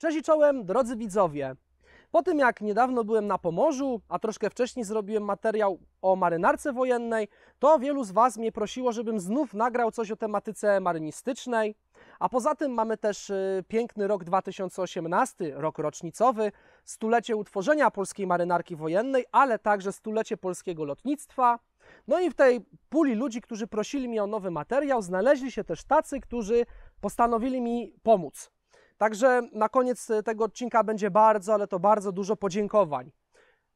Cześć i czołem, drodzy widzowie. Po tym jak niedawno byłem na Pomorzu, a troszkę wcześniej zrobiłem materiał o marynarce wojennej, to wielu z Was mnie prosiło, żebym znów nagrał coś o tematyce marynistycznej. A poza tym mamy też y, piękny rok 2018, rok rocznicowy, stulecie utworzenia polskiej marynarki wojennej, ale także stulecie polskiego lotnictwa. No i w tej puli ludzi, którzy prosili mnie o nowy materiał, znaleźli się też tacy, którzy postanowili mi pomóc. Także na koniec e, tego odcinka będzie bardzo, ale to bardzo dużo podziękowań.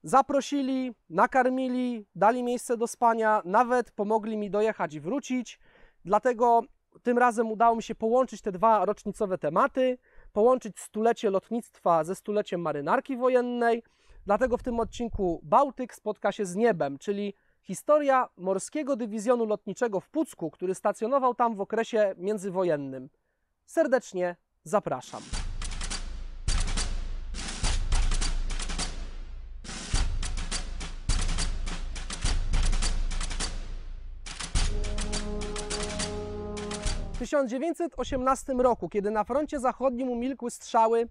Zaprosili, nakarmili, dali miejsce do spania, nawet pomogli mi dojechać i wrócić. Dlatego tym razem udało mi się połączyć te dwa rocznicowe tematy, połączyć stulecie lotnictwa ze stuleciem marynarki wojennej. Dlatego w tym odcinku Bałtyk spotka się z niebem, czyli historia Morskiego Dywizjonu Lotniczego w Pucku, który stacjonował tam w okresie międzywojennym. Serdecznie Zapraszam. W 1918 roku, kiedy na froncie zachodnim umilkły strzały,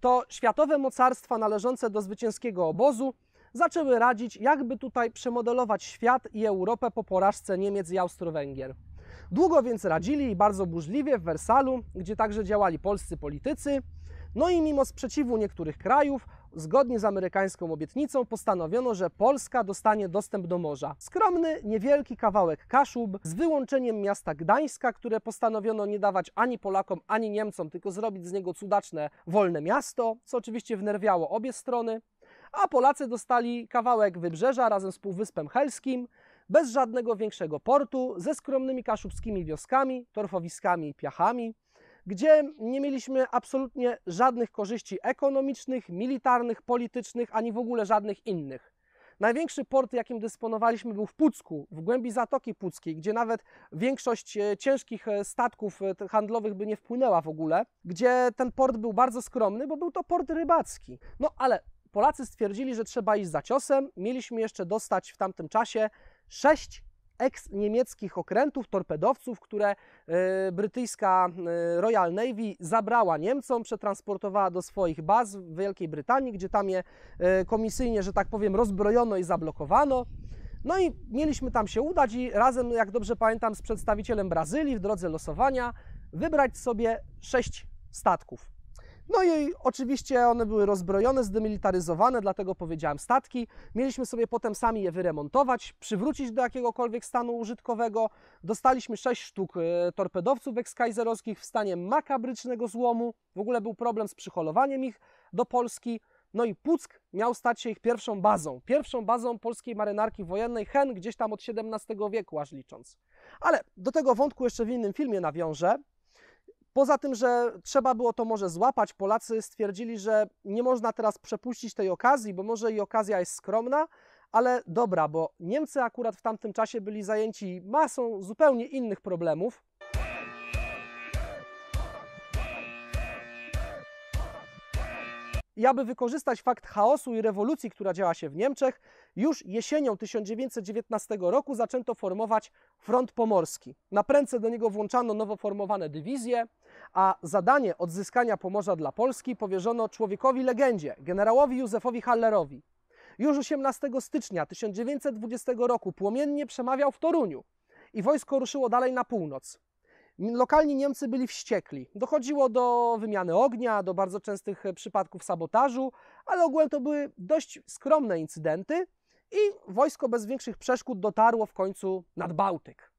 to światowe mocarstwa należące do zwycięskiego obozu zaczęły radzić, jakby tutaj przemodelować świat i Europę po porażce Niemiec i Austro-Węgier. Długo więc radzili i bardzo burzliwie w Wersalu, gdzie także działali polscy politycy. No i mimo sprzeciwu niektórych krajów, zgodnie z amerykańską obietnicą postanowiono, że Polska dostanie dostęp do morza. Skromny, niewielki kawałek Kaszub z wyłączeniem miasta Gdańska, które postanowiono nie dawać ani Polakom, ani Niemcom, tylko zrobić z niego cudaczne, wolne miasto, co oczywiście wnerwiało obie strony. A Polacy dostali kawałek wybrzeża razem z Półwyspem Helskim, bez żadnego większego portu, ze skromnymi kaszubskimi wioskami, torfowiskami i piachami, gdzie nie mieliśmy absolutnie żadnych korzyści ekonomicznych, militarnych, politycznych, ani w ogóle żadnych innych. Największy port, jakim dysponowaliśmy, był w Pucku, w głębi Zatoki Puckiej, gdzie nawet większość e, ciężkich e, statków e, handlowych by nie wpłynęła w ogóle, gdzie ten port był bardzo skromny, bo był to port rybacki. No ale Polacy stwierdzili, że trzeba iść za ciosem. Mieliśmy jeszcze dostać w tamtym czasie sześć eks-niemieckich okrętów, torpedowców, które e, brytyjska e, Royal Navy zabrała Niemcom, przetransportowała do swoich baz w Wielkiej Brytanii, gdzie tam je e, komisyjnie, że tak powiem, rozbrojono i zablokowano. No i mieliśmy tam się udać i razem, jak dobrze pamiętam, z przedstawicielem Brazylii w drodze losowania wybrać sobie sześć statków. No i oczywiście one były rozbrojone, zdemilitaryzowane, dlatego powiedziałem statki. Mieliśmy sobie potem sami je wyremontować, przywrócić do jakiegokolwiek stanu użytkowego. Dostaliśmy sześć sztuk e, torpedowców ekskajzerowskich w stanie makabrycznego złomu. W ogóle był problem z przyholowaniem ich do Polski. No i Puck miał stać się ich pierwszą bazą, pierwszą bazą polskiej marynarki wojennej, hen gdzieś tam od XVII wieku aż licząc. Ale do tego wątku jeszcze w innym filmie nawiążę, Poza tym, że trzeba było to może złapać, Polacy stwierdzili, że nie można teraz przepuścić tej okazji, bo może i okazja jest skromna, ale dobra, bo Niemcy akurat w tamtym czasie byli zajęci masą zupełnie innych problemów. I aby wykorzystać fakt chaosu i rewolucji, która działa się w Niemczech, już jesienią 1919 roku zaczęto formować Front Pomorski. Na prędce do niego włączano nowo formowane dywizje, a zadanie odzyskania Pomorza dla Polski powierzono człowiekowi legendzie, generałowi Józefowi Hallerowi. Już 18 stycznia 1920 roku płomiennie przemawiał w Toruniu i wojsko ruszyło dalej na północ. Lokalni Niemcy byli wściekli. Dochodziło do wymiany ognia, do bardzo częstych e, przypadków sabotażu, ale ogólnie to były dość skromne incydenty i wojsko bez większych przeszkód dotarło w końcu nad Bałtyk.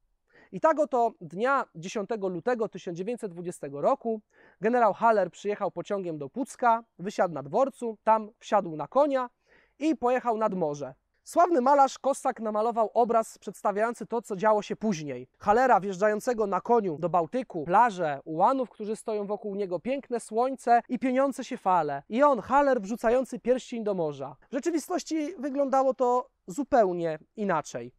I tak oto dnia 10 lutego 1920 roku generał Haller przyjechał pociągiem do Pucka, wysiadł na dworcu, tam wsiadł na konia i pojechał nad morze. Sławny malarz kosak namalował obraz przedstawiający to, co działo się później. Halera wjeżdżającego na koniu do Bałtyku, plaże, ułanów, którzy stoją wokół niego, piękne słońce i pieniące się fale. I on, Haler, wrzucający pierścień do morza. W rzeczywistości wyglądało to zupełnie inaczej.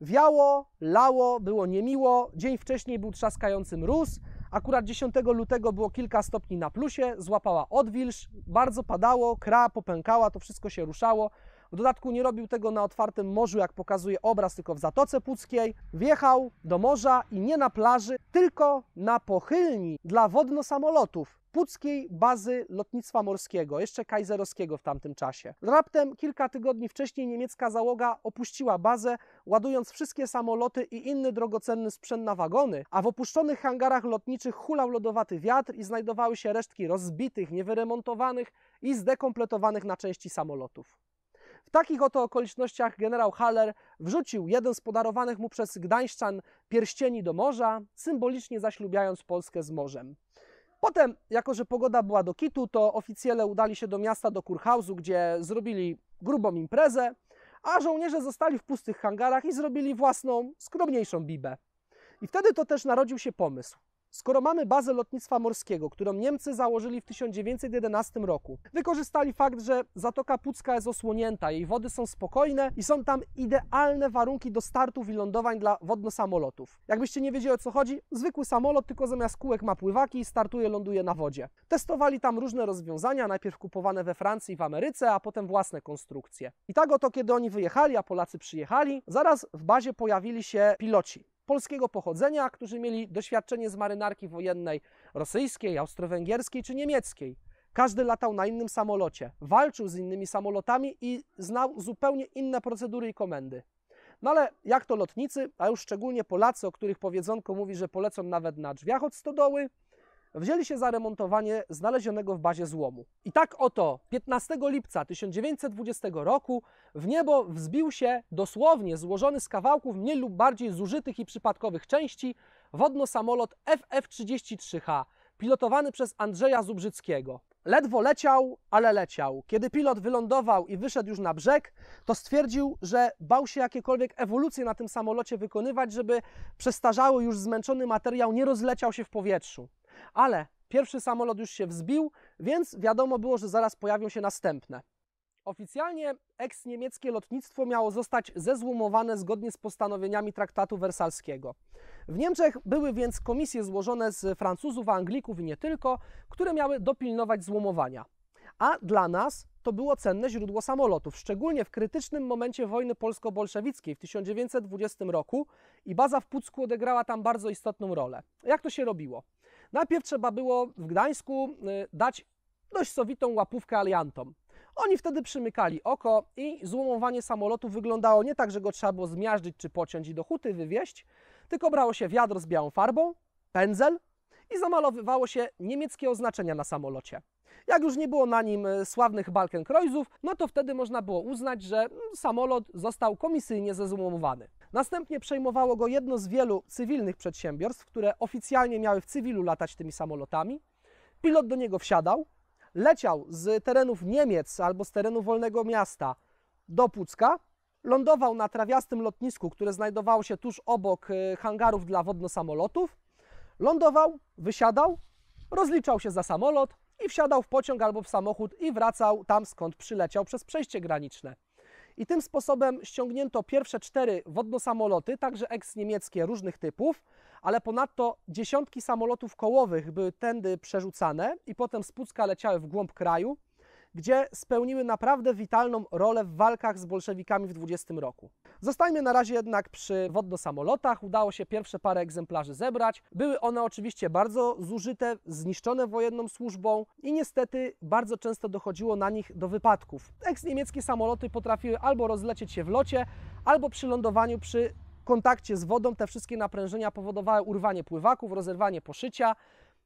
Wiało, lało, było niemiło, dzień wcześniej był trzaskający mróz, Akurat 10 lutego było kilka stopni na plusie, złapała odwilż, bardzo padało, kra popękała, to wszystko się ruszało. W dodatku nie robił tego na otwartym morzu, jak pokazuje obraz, tylko w Zatoce Puckiej. Wjechał do morza i nie na plaży, tylko na pochylni dla wodno-samolotów puckiej bazy lotnictwa morskiego, jeszcze kajzerowskiego w tamtym czasie. Raptem kilka tygodni wcześniej niemiecka załoga opuściła bazę, ładując wszystkie samoloty i inny drogocenny sprzęt na wagony, a w opuszczonych hangarach lotniczych hulał lodowaty wiatr i znajdowały się resztki rozbitych, niewyremontowanych i zdekompletowanych na części samolotów. W takich oto okolicznościach generał Haller wrzucił jeden z podarowanych mu przez Gdańszczan pierścieni do morza, symbolicznie zaślubiając Polskę z morzem. Potem, jako że pogoda była do kitu, to oficjele udali się do miasta, do Kurhausu, gdzie zrobili grubą imprezę, a żołnierze zostali w pustych hangarach i zrobili własną, skromniejszą bibę. I wtedy to też narodził się pomysł. Skoro mamy bazę lotnictwa morskiego, którą Niemcy założyli w 1911 roku, wykorzystali fakt, że Zatoka Pucka jest osłonięta, jej wody są spokojne i są tam idealne warunki do startów i lądowań dla wodno-samolotów. Jakbyście nie wiedzieli o co chodzi, zwykły samolot tylko zamiast kółek ma pływaki i startuje, ląduje na wodzie. Testowali tam różne rozwiązania, najpierw kupowane we Francji i w Ameryce, a potem własne konstrukcje. I tak oto, kiedy oni wyjechali, a Polacy przyjechali, zaraz w bazie pojawili się piloci polskiego pochodzenia, którzy mieli doświadczenie z marynarki wojennej rosyjskiej, austro-węgierskiej czy niemieckiej. Każdy latał na innym samolocie, walczył z innymi samolotami i znał zupełnie inne procedury i komendy. No ale jak to lotnicy, a już szczególnie Polacy, o których powiedzonko mówi, że polecą nawet na drzwiach od stodoły, wzięli się za remontowanie znalezionego w bazie złomu. I tak oto 15 lipca 1920 roku w niebo wzbił się dosłownie złożony z kawałków mniej lub bardziej zużytych i przypadkowych części wodno-samolot FF-33H, pilotowany przez Andrzeja Zubrzyckiego. Ledwo leciał, ale leciał. Kiedy pilot wylądował i wyszedł już na brzeg, to stwierdził, że bał się jakiekolwiek ewolucje na tym samolocie wykonywać, żeby przestarzały już zmęczony materiał nie rozleciał się w powietrzu. Ale pierwszy samolot już się wzbił, więc wiadomo było, że zaraz pojawią się następne. Oficjalnie eks-niemieckie lotnictwo miało zostać zezłumowane zgodnie z postanowieniami traktatu wersalskiego. W Niemczech były więc komisje złożone z Francuzów, Anglików i nie tylko, które miały dopilnować złomowania. A dla nas to było cenne źródło samolotów, szczególnie w krytycznym momencie wojny polsko-bolszewickiej w 1920 roku i baza w Pucku odegrała tam bardzo istotną rolę. Jak to się robiło? Najpierw trzeba było w Gdańsku y, dać dość sowitą łapówkę aliantom. Oni wtedy przymykali oko i złomowanie samolotu wyglądało nie tak, że go trzeba było zmiażdżyć czy pociąć i do huty wywieźć, tylko brało się wiadro z białą farbą, pędzel i zamalowywało się niemieckie oznaczenia na samolocie. Jak już nie było na nim e, sławnych Balkenkreuizów, no to wtedy można było uznać, że mm, samolot został komisyjnie zezumowany. Następnie przejmowało go jedno z wielu cywilnych przedsiębiorstw, które oficjalnie miały w cywilu latać tymi samolotami. Pilot do niego wsiadał, leciał z terenów Niemiec albo z terenu Wolnego Miasta do Pucka, lądował na trawiastym lotnisku, które znajdowało się tuż obok e, hangarów dla wodno samolotów. Lądował, wysiadał, rozliczał się za samolot, i wsiadał w pociąg albo w samochód i wracał tam, skąd przyleciał przez przejście graniczne. I tym sposobem ściągnięto pierwsze cztery wodno-samoloty, także eks-niemieckie różnych typów, ale ponadto dziesiątki samolotów kołowych były tędy przerzucane i potem z Pucka leciały w głąb kraju gdzie spełniły naprawdę witalną rolę w walkach z bolszewikami w 20 roku. Zostańmy na razie jednak przy wodno-samolotach. Udało się pierwsze parę egzemplarzy zebrać. Były one oczywiście bardzo zużyte, zniszczone wojenną służbą i niestety bardzo często dochodziło na nich do wypadków. Eks-niemieckie samoloty potrafiły albo rozlecieć się w locie, albo przy lądowaniu przy kontakcie z wodą te wszystkie naprężenia powodowały urwanie pływaków, rozerwanie poszycia.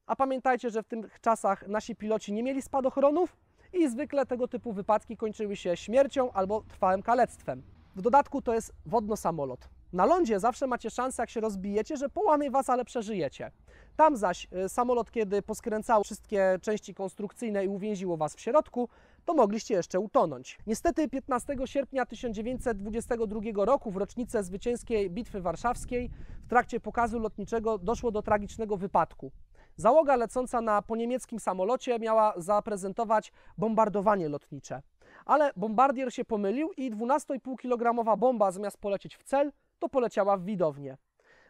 A pamiętajcie, że w tych czasach nasi piloci nie mieli spadochronów, i zwykle tego typu wypadki kończyły się śmiercią albo trwałym kalectwem. W dodatku to jest wodno-samolot. Na lądzie zawsze macie szansę, jak się rozbijecie, że połamie was, ale przeżyjecie. Tam zaś y, samolot, kiedy poskręcał wszystkie części konstrukcyjne i uwięziło was w środku, to mogliście jeszcze utonąć. Niestety 15 sierpnia 1922 roku, w rocznicę zwycięskiej Bitwy Warszawskiej, w trakcie pokazu lotniczego doszło do tragicznego wypadku. Załoga lecąca na poniemieckim samolocie miała zaprezentować bombardowanie lotnicze. Ale bombardier się pomylił i 12,5 kg bomba zamiast polecieć w cel, to poleciała w widownię.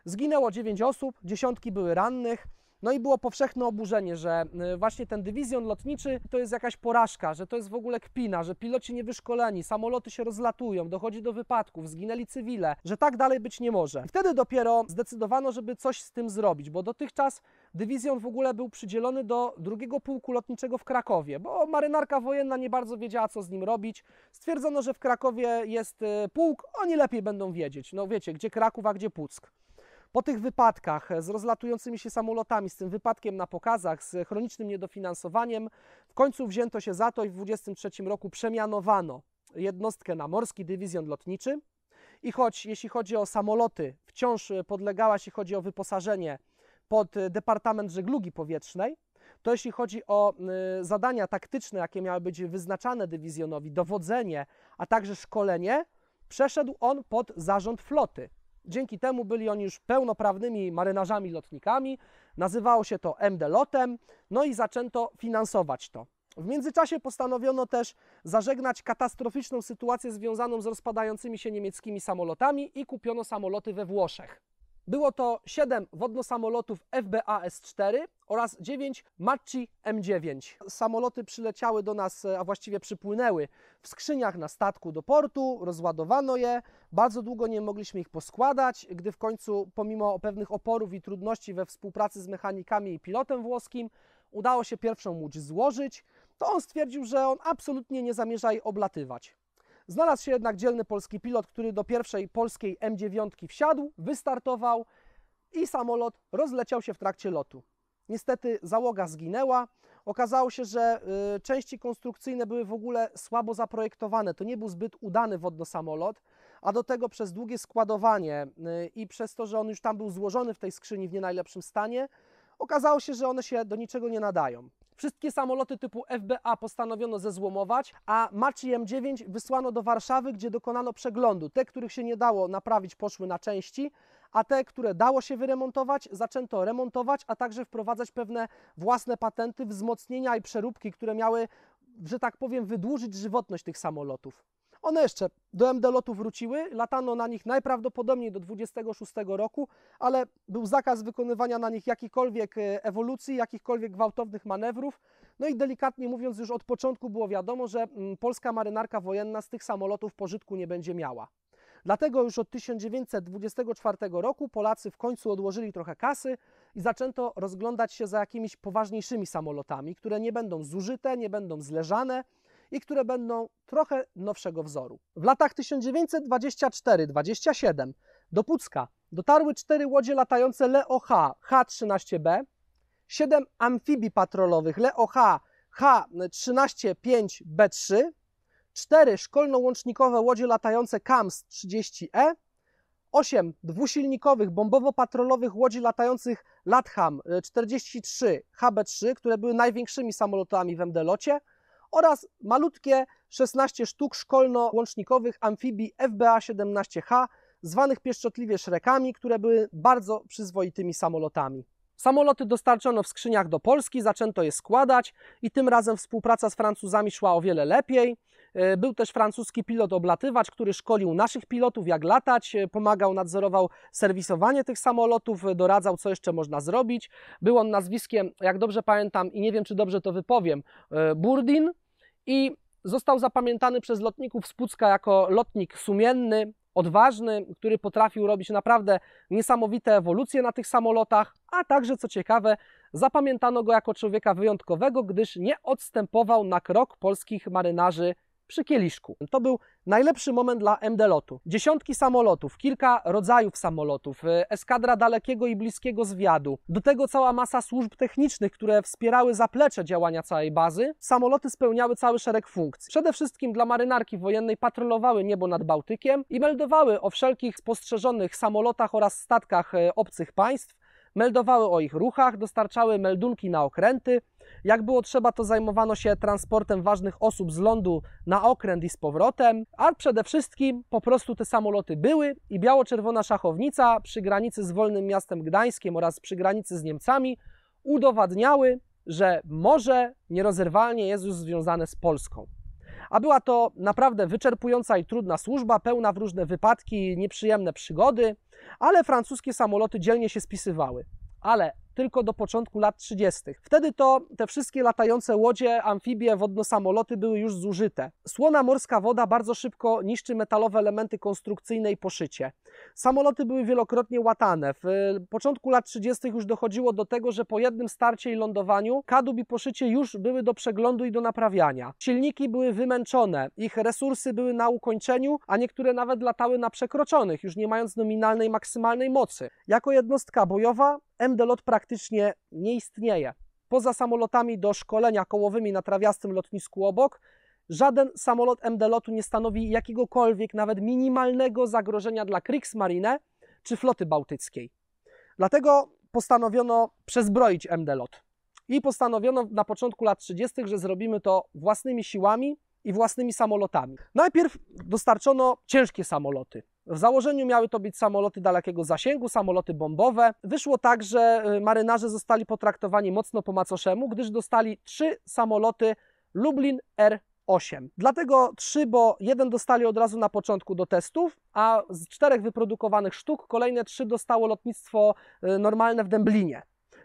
Zginęło 9 osób, dziesiątki były rannych, no i było powszechne oburzenie, że y, właśnie ten dywizjon lotniczy to jest jakaś porażka, że to jest w ogóle kpina, że piloci niewyszkoleni, samoloty się rozlatują, dochodzi do wypadków, zginęli cywile, że tak dalej być nie może. Wtedy dopiero zdecydowano, żeby coś z tym zrobić, bo dotychczas dywizjon w ogóle był przydzielony do drugiego pułku lotniczego w Krakowie, bo marynarka wojenna nie bardzo wiedziała, co z nim robić. Stwierdzono, że w Krakowie jest y, pułk, oni lepiej będą wiedzieć. No wiecie, gdzie Kraków, a gdzie Puck. Po tych wypadkach e, z rozlatującymi się samolotami, z tym wypadkiem na pokazach, z chronicznym niedofinansowaniem, w końcu wzięto się za to i w 2023 roku przemianowano jednostkę na Morski Dywizjon Lotniczy. I choć jeśli chodzi o samoloty, wciąż podlegała, jeśli chodzi o wyposażenie, pod Departament Żeglugi Powietrznej, to jeśli chodzi o y, zadania taktyczne, jakie miały być wyznaczane dywizjonowi, dowodzenie, a także szkolenie, przeszedł on pod zarząd floty. Dzięki temu byli oni już pełnoprawnymi marynarzami lotnikami, nazywało się to MD Lotem, no i zaczęto finansować to. W międzyczasie postanowiono też zażegnać katastroficzną sytuację związaną z rozpadającymi się niemieckimi samolotami i kupiono samoloty we Włoszech. Było to 7 wodno-samolotów FBA S4 oraz 9 Machi M9. Samoloty przyleciały do nas, e, a właściwie przypłynęły w skrzyniach na statku do portu, rozładowano je. Bardzo długo nie mogliśmy ich poskładać, gdy w końcu, pomimo pewnych oporów i trudności we współpracy z mechanikami i pilotem włoskim, udało się pierwszą łódź złożyć, to on stwierdził, że on absolutnie nie zamierza jej oblatywać. Znalazł się jednak dzielny polski pilot, który do pierwszej polskiej M9 wsiadł, wystartował i samolot rozleciał się w trakcie lotu. Niestety załoga zginęła. Okazało się, że y, części konstrukcyjne były w ogóle słabo zaprojektowane. To nie był zbyt udany wodno samolot, a do tego przez długie składowanie y, i przez to, że on już tam był złożony w tej skrzyni w nie najlepszym stanie, okazało się, że one się do niczego nie nadają. Wszystkie samoloty typu FBA postanowiono zezłomować, a Machi M9 wysłano do Warszawy, gdzie dokonano przeglądu. Te, których się nie dało naprawić, poszły na części, a te, które dało się wyremontować, zaczęto remontować, a także wprowadzać pewne własne patenty, wzmocnienia i przeróbki, które miały, że tak powiem, wydłużyć żywotność tych samolotów. One jeszcze do MD-lotu wróciły, latano na nich najprawdopodobniej do 26 roku, ale był zakaz wykonywania na nich jakichkolwiek e, ewolucji, jakichkolwiek gwałtownych manewrów. No i delikatnie mówiąc, już od początku było wiadomo, że mm, polska marynarka wojenna z tych samolotów pożytku nie będzie miała. Dlatego już od 1924 roku Polacy w końcu odłożyli trochę kasy i zaczęto rozglądać się za jakimiś poważniejszymi samolotami, które nie będą zużyte, nie będą zleżane, i które będą trochę nowszego wzoru. W latach 1924-27 do Pucka dotarły cztery łodzie latające Leo H-13B, siedem amfibii patrolowych Leo h h 135 b 3 cztery szkolno-łącznikowe łodzie latające KAMS-30E, 8 dwusilnikowych bombowo-patrolowych łodzi latających LATHAM 43 e, HB3, które były największymi samolotami w MD-locie, oraz malutkie 16 sztuk szkolno-łącznikowych amfibii FBA-17H, zwanych pieszczotliwie szrekami, które były bardzo przyzwoitymi samolotami. Samoloty dostarczono w skrzyniach do Polski, zaczęto je składać i tym razem współpraca z Francuzami szła o wiele lepiej. E, był też francuski pilot oblatywacz, który szkolił naszych pilotów jak latać, e, pomagał, nadzorował serwisowanie tych samolotów, e, doradzał co jeszcze można zrobić. Był on nazwiskiem, jak dobrze pamiętam i nie wiem czy dobrze to wypowiem, Burdin, i został zapamiętany przez lotników z Pucka jako lotnik sumienny, odważny, który potrafił robić naprawdę niesamowite ewolucje na tych samolotach, a także, co ciekawe, zapamiętano go jako człowieka wyjątkowego, gdyż nie odstępował na krok polskich marynarzy przy kieliszku. To był najlepszy moment dla MD-lotu. Dziesiątki samolotów, kilka rodzajów samolotów, y, eskadra dalekiego i bliskiego zwiadu, do tego cała masa służb technicznych, które wspierały zaplecze działania całej bazy. Samoloty spełniały cały szereg funkcji. Przede wszystkim dla marynarki wojennej patrolowały niebo nad Bałtykiem i meldowały o wszelkich spostrzeżonych samolotach oraz statkach y, obcych państw, meldowały o ich ruchach, dostarczały meldunki na okręty, jak było trzeba, to zajmowano się transportem ważnych osób z lądu na okręt i z powrotem, a przede wszystkim po prostu te samoloty były i biało-czerwona szachownica przy granicy z wolnym miastem Gdańskiem oraz przy granicy z Niemcami udowadniały, że morze nierozerwalnie jest już związane z Polską. A była to naprawdę wyczerpująca i trudna służba, pełna w różne wypadki, nieprzyjemne przygody, ale francuskie samoloty dzielnie się spisywały. Ale tylko do początku lat 30. Wtedy to te wszystkie latające łodzie, amfibie, wodno-samoloty były już zużyte. Słona morska woda bardzo szybko niszczy metalowe elementy konstrukcyjne i poszycie. Samoloty były wielokrotnie łatane. W y, początku lat 30. już dochodziło do tego, że po jednym starcie i lądowaniu kadłub i poszycie już były do przeglądu i do naprawiania. Silniki były wymęczone, ich resursy były na ukończeniu, a niektóre nawet latały na przekroczonych, już nie mając nominalnej maksymalnej mocy. Jako jednostka bojowa MD-LOT praktycznie praktycznie nie istnieje. Poza samolotami do szkolenia kołowymi na trawiastym lotnisku obok, żaden samolot MD-lotu nie stanowi jakiegokolwiek, nawet minimalnego zagrożenia dla Kriegsmarine czy floty bałtyckiej. Dlatego postanowiono przezbroić MD-lot. I postanowiono na początku lat 30., że zrobimy to własnymi siłami i własnymi samolotami. Najpierw dostarczono ciężkie samoloty. W założeniu miały to być samoloty dalekiego zasięgu, samoloty bombowe. Wyszło tak, że y, marynarze zostali potraktowani mocno po macoszemu, gdyż dostali trzy samoloty Lublin R8. Dlatego trzy, bo jeden dostali od razu na początku do testów, a z czterech wyprodukowanych sztuk kolejne trzy dostało lotnictwo y, normalne w Dęblinie.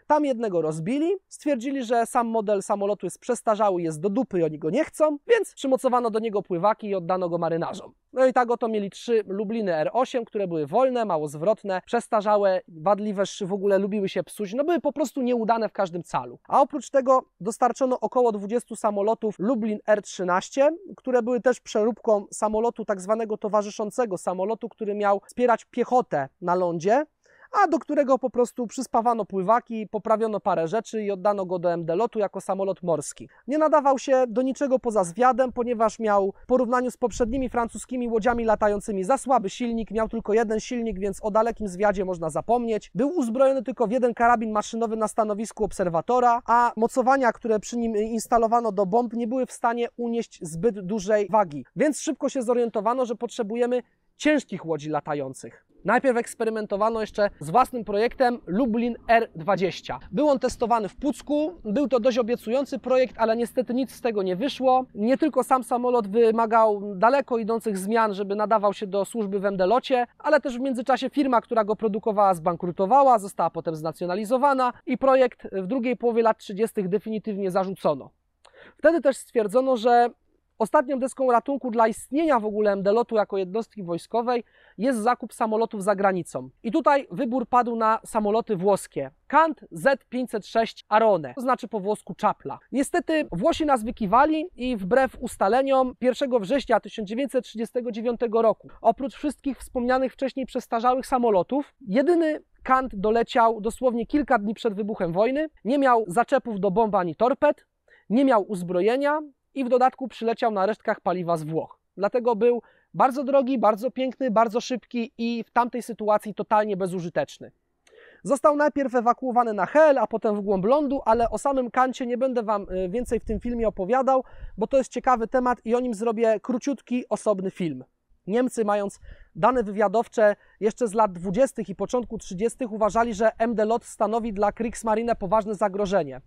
Tam jednego rozbili, stwierdzili, że sam model samolotu jest przestarzały, jest do dupy i oni go nie chcą, więc przymocowano do niego pływaki i oddano go marynarzom. No i tak oto mieli trzy Lubliny R8, które były wolne, mało zwrotne, przestarzałe, wadliwe, w ogóle lubiły się psuć, no były po prostu nieudane w każdym calu. A oprócz tego dostarczono około 20 samolotów Lublin R13, które były też przeróbką samolotu tak zwanego towarzyszącego, samolotu, który miał wspierać piechotę na lądzie, a do którego po prostu przyspawano pływaki, poprawiono parę rzeczy i oddano go do MD-lotu jako samolot morski. Nie nadawał się do niczego poza zwiadem, ponieważ miał w porównaniu z poprzednimi francuskimi łodziami latającymi za słaby silnik, miał tylko jeden silnik, więc o dalekim zwiadzie można zapomnieć. Był uzbrojony tylko w jeden karabin maszynowy na stanowisku obserwatora, a mocowania, które przy nim instalowano do bomb, nie były w stanie unieść zbyt dużej wagi. Więc szybko się zorientowano, że potrzebujemy ciężkich łodzi latających. Najpierw eksperymentowano jeszcze z własnym projektem Lublin R20. Był on testowany w Pucku, był to dość obiecujący projekt, ale niestety nic z tego nie wyszło. Nie tylko sam samolot wymagał daleko idących zmian, żeby nadawał się do służby w MD-locie, ale też w międzyczasie firma, która go produkowała, zbankrutowała, została potem znacjonalizowana i projekt w drugiej połowie lat 30. definitywnie zarzucono. Wtedy też stwierdzono, że Ostatnią deską ratunku dla istnienia w ogóle md jako jednostki wojskowej jest zakup samolotów za granicą. I tutaj wybór padł na samoloty włoskie. Kant Z506 Arone, to znaczy po włosku czapla. Niestety Włosi nas wykiwali i wbrew ustaleniom 1 września 1939 roku, oprócz wszystkich wspomnianych wcześniej przestarzałych samolotów, jedyny Kant doleciał dosłownie kilka dni przed wybuchem wojny, nie miał zaczepów do bomb ani torped, nie miał uzbrojenia, i w dodatku przyleciał na resztkach paliwa z Włoch. Dlatego był bardzo drogi, bardzo piękny, bardzo szybki i w tamtej sytuacji totalnie bezużyteczny. Został najpierw ewakuowany na Hel, a potem w głąb lądu, ale o samym Kancie nie będę Wam e, więcej w tym filmie opowiadał, bo to jest ciekawy temat i o nim zrobię króciutki, osobny film. Niemcy, mając dane wywiadowcze jeszcze z lat 20. i początku 30., uważali, że MD-LOT stanowi dla Kriegsmarine poważne zagrożenie.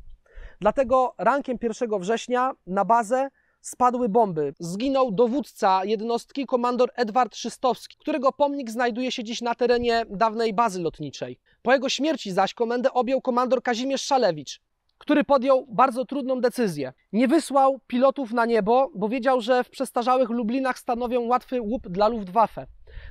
Dlatego rankiem 1 września na bazę spadły bomby. Zginął dowódca jednostki komandor Edward Szystowski, którego pomnik znajduje się dziś na terenie dawnej bazy lotniczej. Po jego śmierci zaś komendę objął komandor Kazimierz Szalewicz, który podjął bardzo trudną decyzję. Nie wysłał pilotów na niebo, bo wiedział, że w przestarzałych Lublinach stanowią łatwy łup dla Luftwaffe.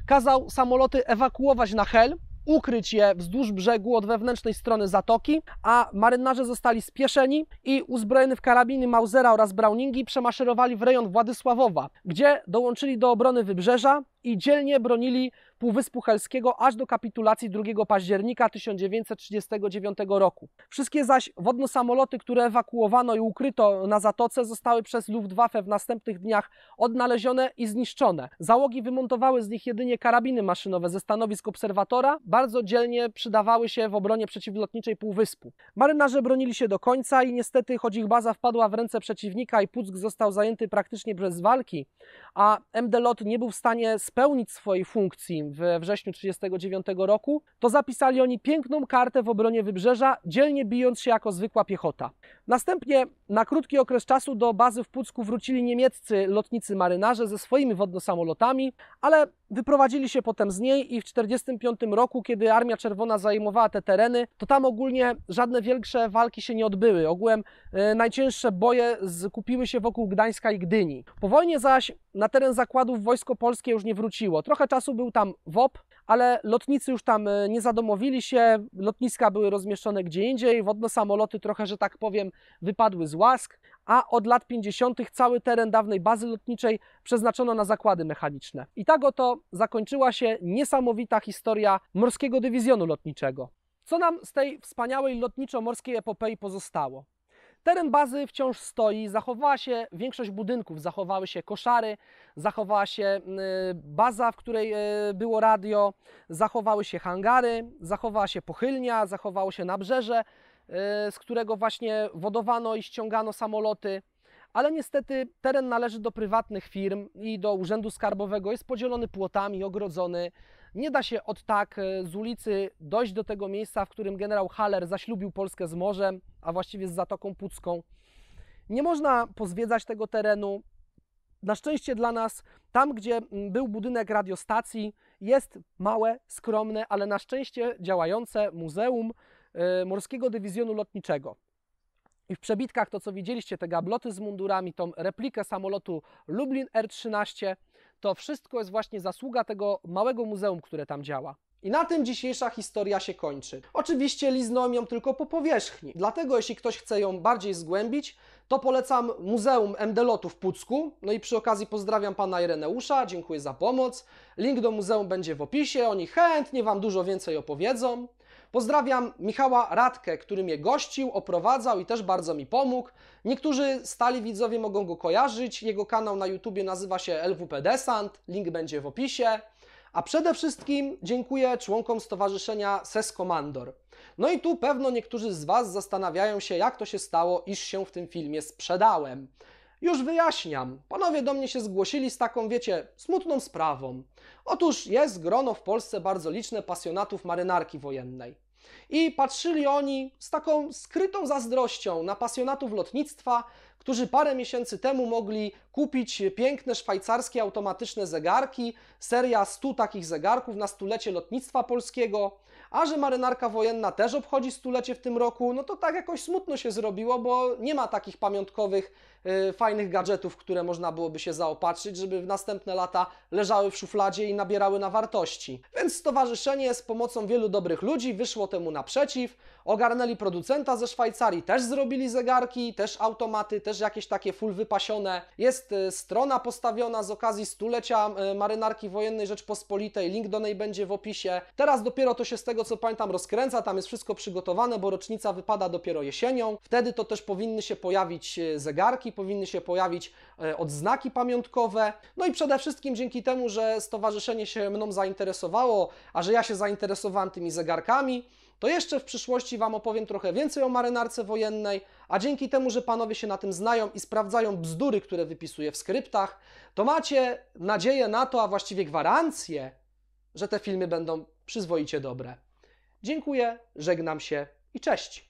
Kazał samoloty ewakuować na Hel, ukryć je wzdłuż brzegu od wewnętrznej strony zatoki, a marynarze zostali spieszeni i uzbrojeni w karabiny Mausera oraz Browningi przemaszerowali w rejon Władysławowa, gdzie dołączyli do obrony wybrzeża i dzielnie bronili Półwyspu Helskiego aż do kapitulacji 2 października 1939 roku. Wszystkie zaś wodno-samoloty, które ewakuowano i ukryto na zatoce, zostały przez Luftwaffe w następnych dniach odnalezione i zniszczone. Załogi wymontowały z nich jedynie karabiny maszynowe ze stanowisk obserwatora, bardzo dzielnie przydawały się w obronie przeciwlotniczej Półwyspu. Marynarze bronili się do końca i niestety, choć ich baza wpadła w ręce przeciwnika i Puck został zajęty praktycznie przez walki, a MD Lot nie był w stanie spełnić swojej funkcji we wrześniu 1939 roku, to zapisali oni piękną kartę w obronie wybrzeża, dzielnie bijąc się jako zwykła piechota. Następnie na krótki okres czasu do bazy w Pucku wrócili niemieccy lotnicy marynarze ze swoimi wodnosamolotami, ale Wyprowadzili się potem z niej i w 1945 roku, kiedy Armia Czerwona zajmowała te tereny, to tam ogólnie żadne większe walki się nie odbyły. Ogółem e, najcięższe boje skupiły się wokół Gdańska i Gdyni. Po wojnie zaś na teren zakładów Wojsko Polskie już nie wróciło. Trochę czasu był tam WOP, ale lotnicy już tam e, nie zadomowili się, lotniska były rozmieszczone gdzie indziej, wodno-samoloty trochę, że tak powiem, wypadły z łask, a od lat 50. cały teren dawnej bazy lotniczej przeznaczono na zakłady mechaniczne. I tak oto zakończyła się niesamowita historia Morskiego Dywizjonu Lotniczego. Co nam z tej wspaniałej lotniczo-morskiej epopei pozostało? Teren bazy wciąż stoi, zachowała się większość budynków, zachowały się koszary, zachowała się y, baza, w której y, było radio, zachowały się hangary, zachowała się pochylnia, zachowało się nabrzeże, y, z którego właśnie wodowano i ściągano samoloty. Ale niestety teren należy do prywatnych firm i do Urzędu Skarbowego, jest podzielony płotami, ogrodzony. Nie da się od tak e, z ulicy dojść do tego miejsca, w którym generał Haller zaślubił Polskę z morzem, a właściwie z Zatoką Pucką. Nie można pozwiedzać tego terenu. Na szczęście dla nas, tam gdzie był budynek radiostacji, jest małe, skromne, ale na szczęście działające Muzeum e, Morskiego Dywizjonu Lotniczego. I w przebitkach to, co widzieliście, te gabloty z mundurami, tą replikę samolotu Lublin R-13, to wszystko jest właśnie zasługa tego małego muzeum, które tam działa. I na tym dzisiejsza historia się kończy. Oczywiście liznąłem ją tylko po powierzchni, dlatego jeśli ktoś chce ją bardziej zgłębić, to polecam Muzeum md w Pucku. No i przy okazji pozdrawiam pana Ireneusza, dziękuję za pomoc. Link do muzeum będzie w opisie, oni chętnie wam dużo więcej opowiedzą. Pozdrawiam Michała Radkę, który mnie gościł, oprowadzał i też bardzo mi pomógł. Niektórzy stali widzowie mogą go kojarzyć. Jego kanał na YouTubie nazywa się LWP Desant, link będzie w opisie. A przede wszystkim dziękuję członkom stowarzyszenia SES No i tu pewno niektórzy z Was zastanawiają się, jak to się stało, iż się w tym filmie sprzedałem. Już wyjaśniam. Panowie do mnie się zgłosili z taką, wiecie, smutną sprawą. Otóż jest grono w Polsce bardzo liczne pasjonatów marynarki wojennej. I patrzyli oni z taką skrytą zazdrością na pasjonatów lotnictwa, którzy parę miesięcy temu mogli kupić piękne szwajcarskie automatyczne zegarki, seria 100 takich zegarków na stulecie lotnictwa polskiego, a że marynarka wojenna też obchodzi stulecie w tym roku, no to tak jakoś smutno się zrobiło, bo nie ma takich pamiątkowych, yy, fajnych gadżetów, które można byłoby się zaopatrzyć, żeby w następne lata leżały w szufladzie i nabierały na wartości. Więc stowarzyszenie z pomocą wielu dobrych ludzi wyszło temu naprzeciw, ogarnęli producenta ze Szwajcarii, też zrobili zegarki, też automaty, też jakieś takie full wypasione. Jest y, strona postawiona z okazji stulecia y, marynarki wojennej Rzeczpospolitej, link do niej będzie w opisie. Teraz dopiero to się z tego tego co pamiętam rozkręca, tam jest wszystko przygotowane, bo rocznica wypada dopiero jesienią. Wtedy to też powinny się pojawić e, zegarki, powinny się pojawić e, odznaki pamiątkowe. No i przede wszystkim dzięki temu, że stowarzyszenie się mną zainteresowało, a że ja się zainteresowałem tymi zegarkami, to jeszcze w przyszłości Wam opowiem trochę więcej o marynarce wojennej, a dzięki temu, że panowie się na tym znają i sprawdzają bzdury, które wypisuję w skryptach, to macie nadzieję na to, a właściwie gwarancję, że te filmy będą przyzwoicie dobre. Dziękuję, żegnam się i cześć.